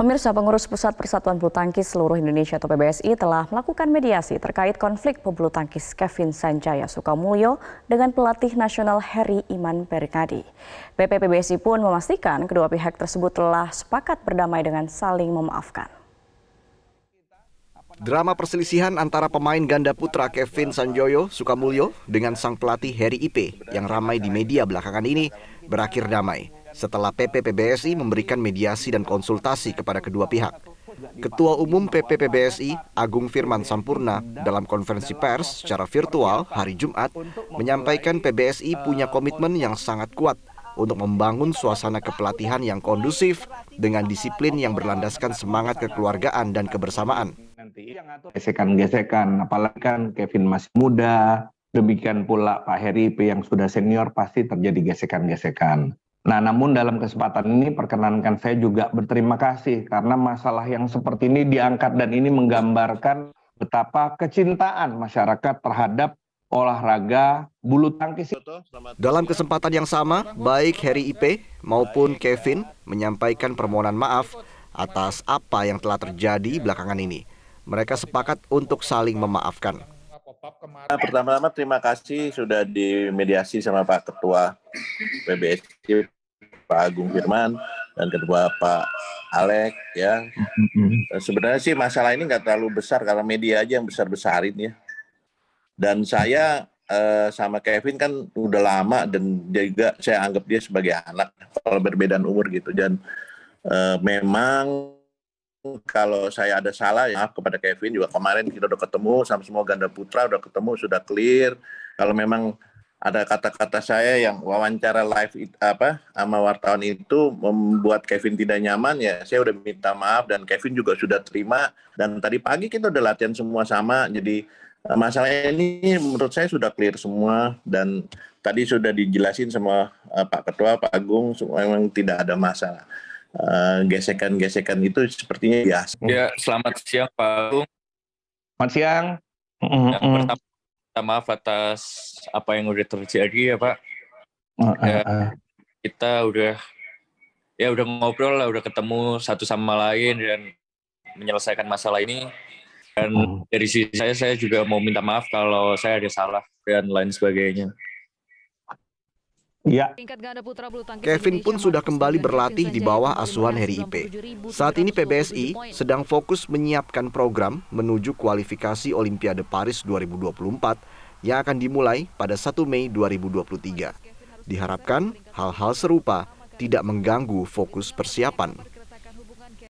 Pemirsa pengurus Pusat Persatuan Bulu Tangkis Seluruh Indonesia atau PBSI telah melakukan mediasi terkait konflik pebulu tangkis Kevin Sanjaya Sukamulyo dengan pelatih nasional Heri Iman Perkadi. PP PBSI pun memastikan kedua pihak tersebut telah sepakat berdamai dengan saling memaafkan. Drama perselisihan antara pemain ganda putra Kevin Sanjoyo Sukamulyo dengan sang pelatih Heri Ipe yang ramai di media belakangan ini berakhir damai setelah PPPBSI memberikan mediasi dan konsultasi kepada kedua pihak. Ketua Umum PPPBSI Agung Firman Sampurna dalam konferensi pers secara virtual hari Jumat menyampaikan PBSI punya komitmen yang sangat kuat untuk membangun suasana kepelatihan yang kondusif dengan disiplin yang berlandaskan semangat kekeluargaan dan kebersamaan. Gesekan-gesekan, apalagi kan Kevin masih muda, demikian pula Pak Heri yang sudah senior pasti terjadi gesekan-gesekan. Nah, namun dalam kesempatan ini perkenankan saya juga berterima kasih karena masalah yang seperti ini diangkat dan ini menggambarkan betapa kecintaan masyarakat terhadap olahraga bulu tangkis. Dalam kesempatan yang sama, baik Harry Ipe maupun Kevin menyampaikan permohonan maaf atas apa yang telah terjadi belakangan ini. Mereka sepakat untuk saling memaafkan. Pertama-tama terima kasih sudah dimediasi sama Pak Ketua PBSI Pak Agung Firman dan Ketua Pak Alek ya. Mm-hmm. Eh, sebenarnya sih masalah ini nggak terlalu besar karena media aja yang besar-besarin ya. Dan saya eh, sama Kevin kan udah lama dan juga saya anggap dia sebagai anak kalau berbeda umur gitu dan eh, memang kalau saya ada salah ya kepada Kevin juga kemarin kita udah ketemu sama semua ganda putra udah ketemu sudah clear kalau memang ada kata-kata saya yang wawancara live apa sama wartawan itu membuat Kevin tidak nyaman ya saya udah minta maaf dan Kevin juga sudah terima dan tadi pagi kita udah latihan semua sama jadi eh, masalah ini menurut saya sudah clear semua dan tadi sudah dijelasin sama eh, Pak Ketua Pak Agung memang tidak ada masalah Eh, gesekan-gesekan uh, itu sepertinya biasa. Ya, selamat siang Pak Agung. Selamat siang. Yang pertama, minta maaf atas apa yang udah terjadi ya Pak. Uh, uh, ya, ah, ah. kita udah ya udah ngobrol lah, udah ketemu satu sama lain dan menyelesaikan masalah ini. Dan dari sisi saya, saya juga mau minta maaf kalau saya ada salah dan lain sebagainya. Ya. Kevin pun sudah kembali berlatih di bawah asuhan Heri IP. Saat ini PBSI sedang fokus menyiapkan program menuju kualifikasi Olimpiade Paris 2024 yang akan dimulai pada 1 Mei 2023. Diharapkan hal-hal serupa tidak mengganggu fokus persiapan.